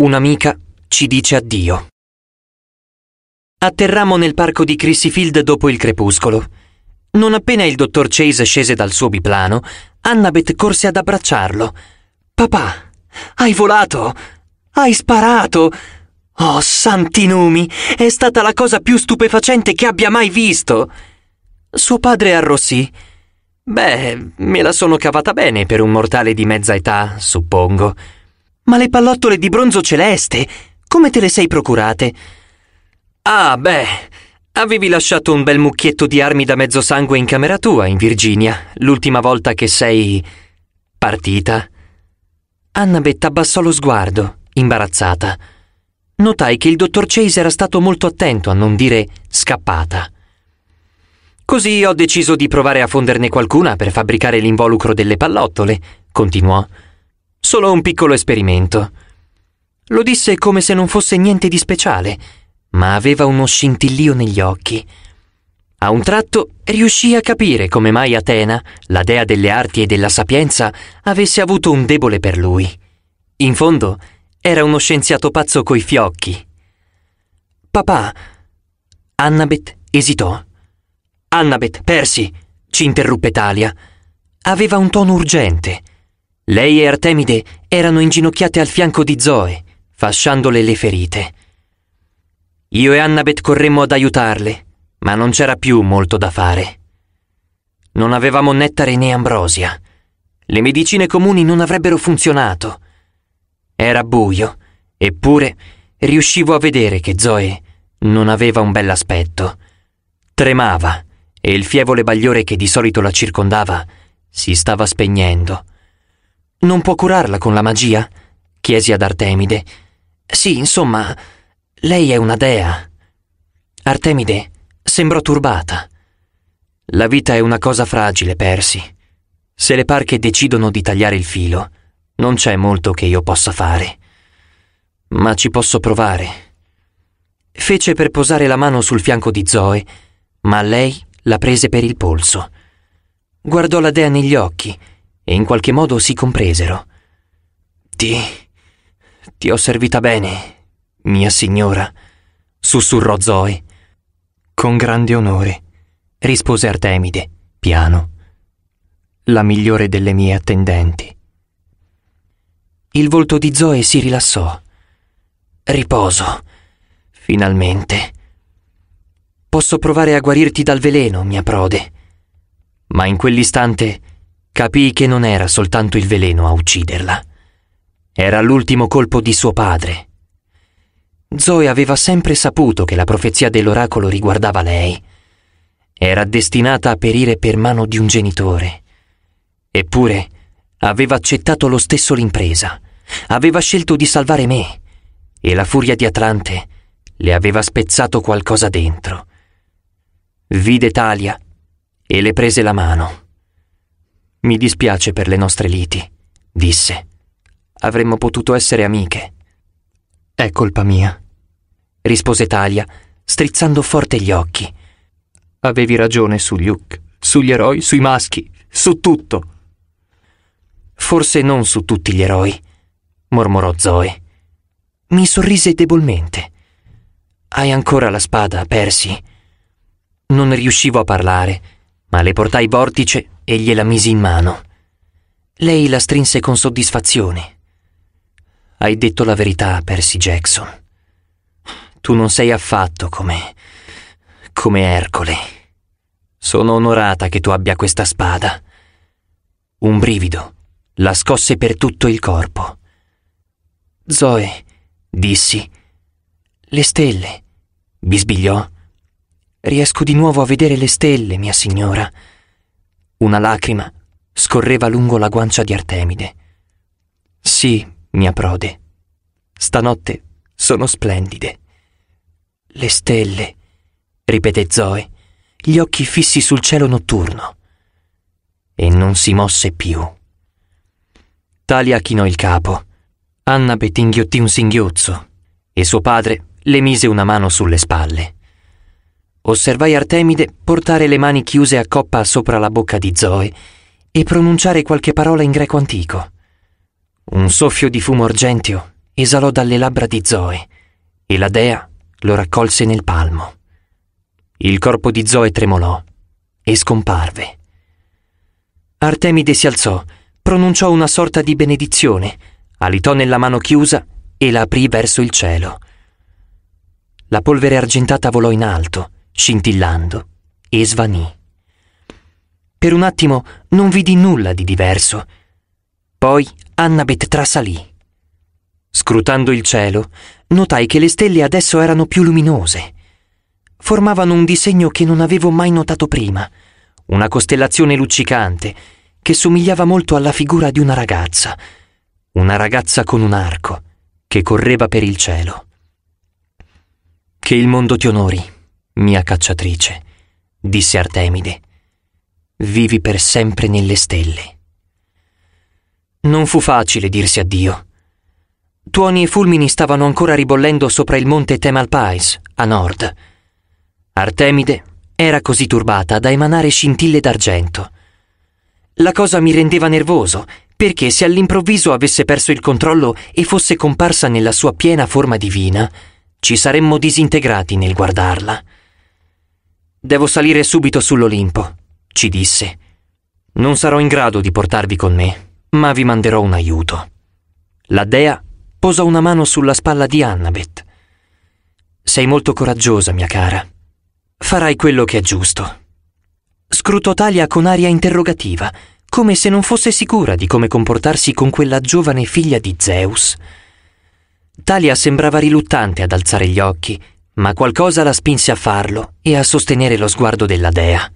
Un'amica ci dice addio. Atterrammo nel parco di Field dopo il crepuscolo. Non appena il dottor Chase scese dal suo biplano, Annabeth corse ad abbracciarlo. Papà, hai volato! Hai sparato! Oh, santi numi! È stata la cosa più stupefacente che abbia mai visto! Suo padre arrossì. Beh, me la sono cavata bene per un mortale di mezza età, suppongo. Ma le pallottole di bronzo celeste, come te le sei procurate? Ah, beh, avevi lasciato un bel mucchietto di armi da mezzo sangue in camera tua, in Virginia, l'ultima volta che sei... partita. Annabeth abbassò lo sguardo, imbarazzata. Notai che il dottor Chase era stato molto attento a non dire scappata. Così ho deciso di provare a fonderne qualcuna per fabbricare l'involucro delle pallottole, continuò solo un piccolo esperimento. Lo disse come se non fosse niente di speciale, ma aveva uno scintillio negli occhi. A un tratto riuscì a capire come mai Atena, la dea delle arti e della sapienza, avesse avuto un debole per lui. In fondo, era uno scienziato pazzo coi fiocchi. Papà. Annabeth esitò. Annabeth, Persi, ci interruppe Talia. Aveva un tono urgente. Lei e Artemide erano inginocchiate al fianco di Zoe, fasciandole le ferite. Io e Annabeth corremmo ad aiutarle, ma non c'era più molto da fare. Non avevamo nettare né ambrosia. Le medicine comuni non avrebbero funzionato. Era buio, eppure riuscivo a vedere che Zoe non aveva un bell'aspetto. Tremava e il fievole bagliore che di solito la circondava si stava spegnendo. Non può curarla con la magia? chiesi ad Artemide. Sì, insomma, lei è una dea. Artemide sembrò turbata. La vita è una cosa fragile, Persi. Se le parche decidono di tagliare il filo, non c'è molto che io possa fare. Ma ci posso provare. Fece per posare la mano sul fianco di Zoe, ma lei la prese per il polso. Guardò la dea negli occhi e in qualche modo si compresero. Ti... ti ho servita bene, mia signora, sussurrò Zoe. Con grande onore, rispose Artemide, piano. La migliore delle mie attendenti. Il volto di Zoe si rilassò. Riposo, finalmente. Posso provare a guarirti dal veleno, mia prode. Ma in quell'istante capì che non era soltanto il veleno a ucciderla. Era l'ultimo colpo di suo padre. Zoe aveva sempre saputo che la profezia dell'oracolo riguardava lei. Era destinata a perire per mano di un genitore. Eppure aveva accettato lo stesso l'impresa. Aveva scelto di salvare me. E la furia di Atlante le aveva spezzato qualcosa dentro. Vide Talia e le prese la mano. Mi dispiace per le nostre liti, disse. Avremmo potuto essere amiche. È colpa mia, rispose Talia, strizzando forte gli occhi. Avevi ragione su Luke, sugli eroi, sui maschi, su tutto. Forse non su tutti gli eroi, mormorò Zoe. Mi sorrise debolmente. Hai ancora la spada, Percy? Non riuscivo a parlare, ma le portai vortice e gliela misi in mano. Lei la strinse con soddisfazione. Hai detto la verità, Percy Jackson. Tu non sei affatto come... come Ercole. Sono onorata che tu abbia questa spada. Un brivido la scosse per tutto il corpo. Zoe, dissi. Le stelle, bisbigliò. Riesco di nuovo a vedere le stelle, mia signora. Una lacrima scorreva lungo la guancia di Artemide. Sì, mia prode, stanotte sono splendide. Le stelle, ripete Zoe, gli occhi fissi sul cielo notturno. E non si mosse più. Talia chinò il capo. Annabeth inghiottì un singhiozzo e suo padre le mise una mano sulle spalle osservai Artemide portare le mani chiuse a coppa sopra la bocca di Zoe e pronunciare qualche parola in greco antico. Un soffio di fumo argenteo esalò dalle labbra di Zoe e la dea lo raccolse nel palmo. Il corpo di Zoe tremolò e scomparve. Artemide si alzò, pronunciò una sorta di benedizione, alitò nella mano chiusa e la aprì verso il cielo. La polvere argentata volò in alto, scintillando, e svanì. Per un attimo non vidi nulla di diverso. Poi Annabeth trasalì. Scrutando il cielo, notai che le stelle adesso erano più luminose. Formavano un disegno che non avevo mai notato prima, una costellazione luccicante che somigliava molto alla figura di una ragazza, una ragazza con un arco che correva per il cielo. Che il mondo ti onori, mia cacciatrice, disse Artemide, vivi per sempre nelle stelle. Non fu facile dirsi addio. Tuoni e fulmini stavano ancora ribollendo sopra il monte Temalpais, a nord. Artemide era così turbata da emanare scintille d'argento. La cosa mi rendeva nervoso, perché se all'improvviso avesse perso il controllo e fosse comparsa nella sua piena forma divina, ci saremmo disintegrati nel guardarla. Devo salire subito sull'Olimpo, ci disse. Non sarò in grado di portarvi con me, ma vi manderò un aiuto. La dea posò una mano sulla spalla di Annabeth. Sei molto coraggiosa, mia cara. Farai quello che è giusto. Scrutò Talia con aria interrogativa, come se non fosse sicura di come comportarsi con quella giovane figlia di Zeus. Talia sembrava riluttante ad alzare gli occhi ma qualcosa la spinse a farlo e a sostenere lo sguardo della dea.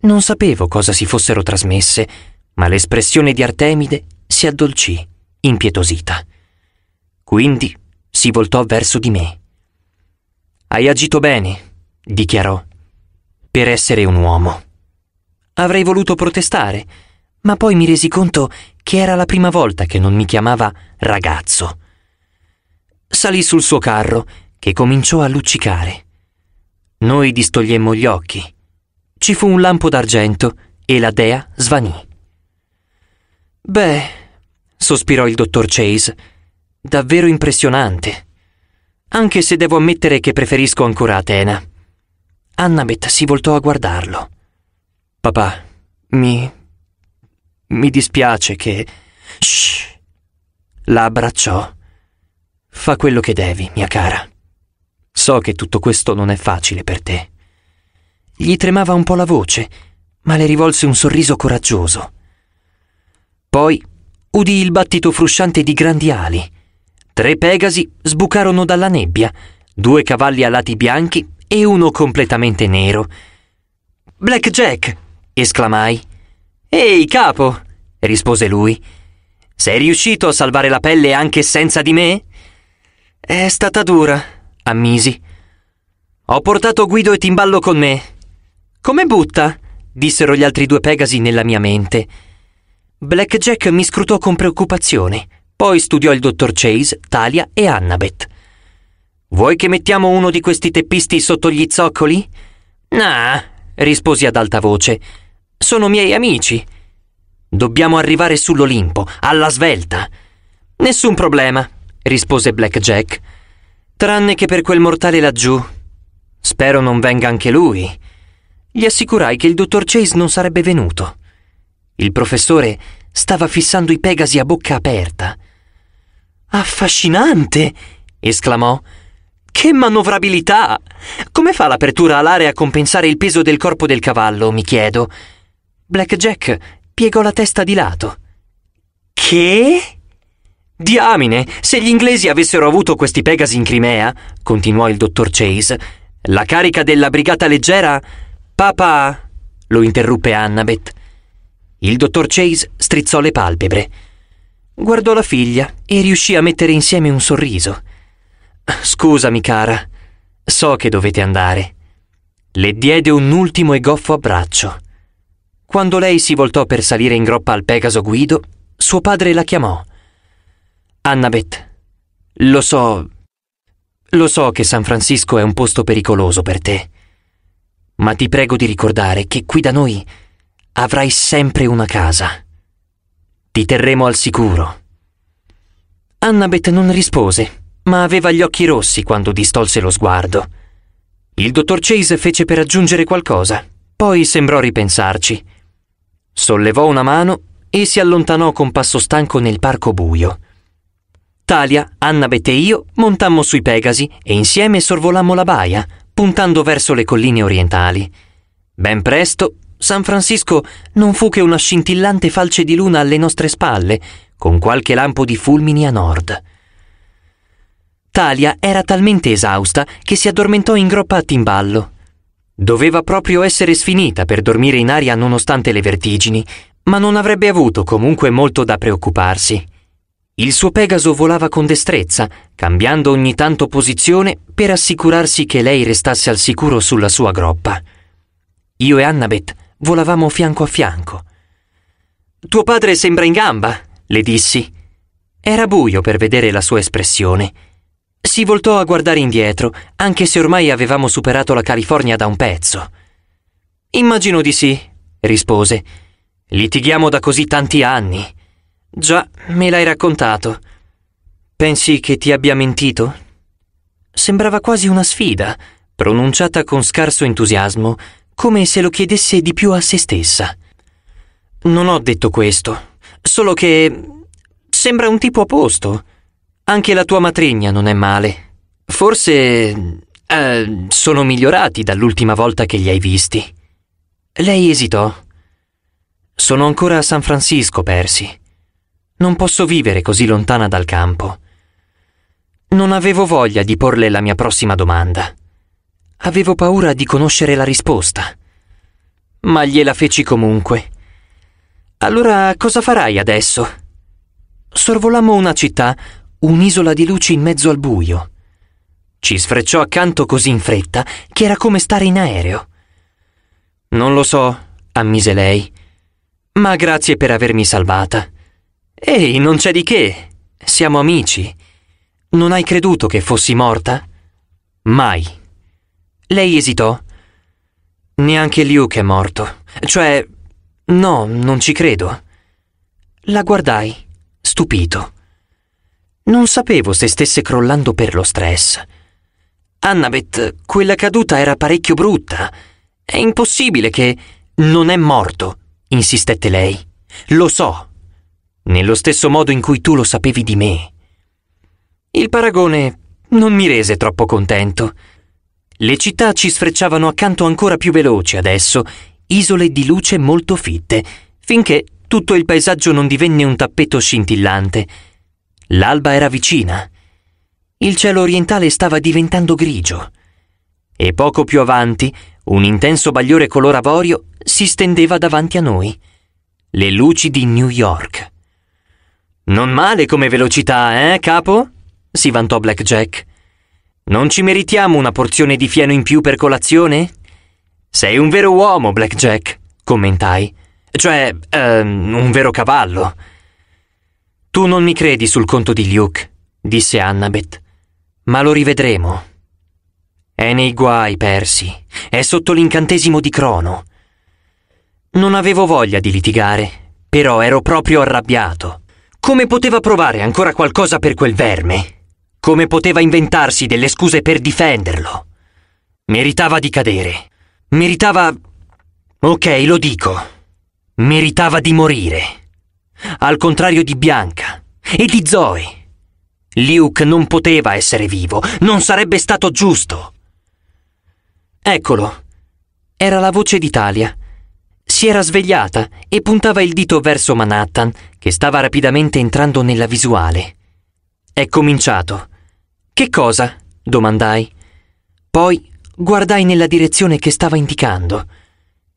Non sapevo cosa si fossero trasmesse, ma l'espressione di Artemide si addolcì, impietosita. Quindi si voltò verso di me. Hai agito bene, dichiarò, per essere un uomo. Avrei voluto protestare, ma poi mi resi conto che era la prima volta che non mi chiamava ragazzo. Salì sul suo carro che cominciò a luccicare. Noi distogliemmo gli occhi. Ci fu un lampo d'argento e la dea svanì. Beh, sospirò il dottor Chase, davvero impressionante. Anche se devo ammettere che preferisco ancora Atena. Annabeth si voltò a guardarlo. Papà, mi. mi dispiace che. Shh! La abbracciò. Fa quello che devi, mia cara. So che tutto questo non è facile per te. Gli tremava un po' la voce, ma le rivolse un sorriso coraggioso. Poi udì il battito frusciante di grandi ali. Tre pegasi sbucarono dalla nebbia, due cavalli alati bianchi e uno completamente nero. Black Jack! esclamai. Ehi, capo! rispose lui. Sei riuscito a salvare la pelle anche senza di me? È stata dura, ammisi. Ho portato Guido e Timballo con me. Come butta? dissero gli altri due Pegasi nella mia mente. Blackjack mi scrutò con preoccupazione, poi studiò il dottor Chase, Talia e Annabeth. Vuoi che mettiamo uno di questi teppisti sotto gli zoccoli? Nah, risposi ad alta voce. Sono miei amici. Dobbiamo arrivare sull'Olimpo, alla svelta. Nessun problema, rispose Blackjack. Tranne che per quel mortale laggiù. Spero non venga anche lui. Gli assicurai che il dottor Chase non sarebbe venuto. Il professore stava fissando i Pegasi a bocca aperta. Affascinante! esclamò. Che manovrabilità! Come fa l'apertura alare a compensare il peso del corpo del cavallo, mi chiedo. Black Jack piegò la testa di lato. Che? Diamine, se gli inglesi avessero avuto questi Pegasi in Crimea, continuò il dottor Chase, la carica della brigata leggera. Papà, lo interruppe Annabeth. Il dottor Chase strizzò le palpebre. Guardò la figlia e riuscì a mettere insieme un sorriso. Scusami, cara, so che dovete andare. Le diede un ultimo e goffo abbraccio. Quando lei si voltò per salire in groppa al Pegaso Guido, suo padre la chiamò. Annabeth, lo so. Lo so che San Francisco è un posto pericoloso per te, ma ti prego di ricordare che qui da noi avrai sempre una casa. Ti terremo al sicuro. Annabeth non rispose, ma aveva gli occhi rossi quando distolse lo sguardo. Il dottor Chase fece per aggiungere qualcosa, poi sembrò ripensarci. Sollevò una mano e si allontanò con passo stanco nel parco buio. Talia, Annabeth e io montammo sui Pegasi e insieme sorvolammo la baia, puntando verso le colline orientali. Ben presto, San Francisco non fu che una scintillante falce di luna alle nostre spalle, con qualche lampo di fulmini a nord. Talia era talmente esausta che si addormentò in groppa a timballo. Doveva proprio essere sfinita per dormire in aria nonostante le vertigini, ma non avrebbe avuto comunque molto da preoccuparsi. Il suo Pegaso volava con destrezza, cambiando ogni tanto posizione per assicurarsi che lei restasse al sicuro sulla sua groppa. Io e Annabeth volavamo fianco a fianco. Tuo padre sembra in gamba, le dissi. Era buio per vedere la sua espressione. Si voltò a guardare indietro, anche se ormai avevamo superato la California da un pezzo. Immagino di sì, rispose. Litighiamo da così tanti anni. Già, me l'hai raccontato. Pensi che ti abbia mentito? Sembrava quasi una sfida, pronunciata con scarso entusiasmo, come se lo chiedesse di più a se stessa. Non ho detto questo, solo che sembra un tipo a posto. Anche la tua matrigna non è male. Forse eh, sono migliorati dall'ultima volta che li hai visti. Lei esitò. Sono ancora a San Francisco, Persi. Non posso vivere così lontana dal campo. Non avevo voglia di porle la mia prossima domanda. Avevo paura di conoscere la risposta. Ma gliela feci comunque. Allora cosa farai adesso? Sorvolammo una città, un'isola di luci in mezzo al buio. Ci sfrecciò accanto così in fretta che era come stare in aereo. Non lo so, ammise lei, ma grazie per avermi salvata. Ehi, non c'è di che. Siamo amici. Non hai creduto che fossi morta? Mai. Lei esitò. Neanche Luke è morto. Cioè, no, non ci credo. La guardai, stupito. Non sapevo se stesse crollando per lo stress. Annabeth, quella caduta era parecchio brutta. È impossibile che... Non è morto, insistette lei. Lo so, nello stesso modo in cui tu lo sapevi di me. Il paragone non mi rese troppo contento. Le città ci sfrecciavano accanto ancora più veloci adesso, isole di luce molto fitte, finché tutto il paesaggio non divenne un tappeto scintillante. L'alba era vicina. Il cielo orientale stava diventando grigio. E poco più avanti, un intenso bagliore color avorio si stendeva davanti a noi. Le luci di New York. Non male come velocità, eh, capo? si vantò Blackjack. Non ci meritiamo una porzione di fieno in più per colazione? Sei un vero uomo, Blackjack, commentai. Cioè, ehm, un vero cavallo. Tu non mi credi sul conto di Luke, disse Annabeth. Ma lo rivedremo. È nei guai, Persi. È sotto l'incantesimo di Crono. Non avevo voglia di litigare, però ero proprio arrabbiato. Come poteva provare ancora qualcosa per quel verme? Come poteva inventarsi delle scuse per difenderlo? Meritava di cadere. Meritava... Ok, lo dico. Meritava di morire. Al contrario di Bianca e di Zoe. Luke non poteva essere vivo, non sarebbe stato giusto. Eccolo. Era la voce d'Italia si era svegliata e puntava il dito verso Manhattan, che stava rapidamente entrando nella visuale. È cominciato. Che cosa? domandai. Poi guardai nella direzione che stava indicando.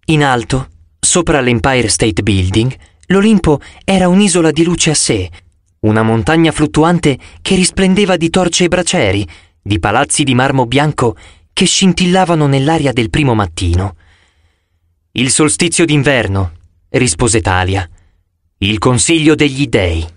In alto, sopra l'Empire State Building, l'Olimpo era un'isola di luce a sé, una montagna fluttuante che risplendeva di torce e braceri, di palazzi di marmo bianco che scintillavano nell'aria del primo mattino. Il solstizio d'inverno, rispose Talia. Il consiglio degli dei.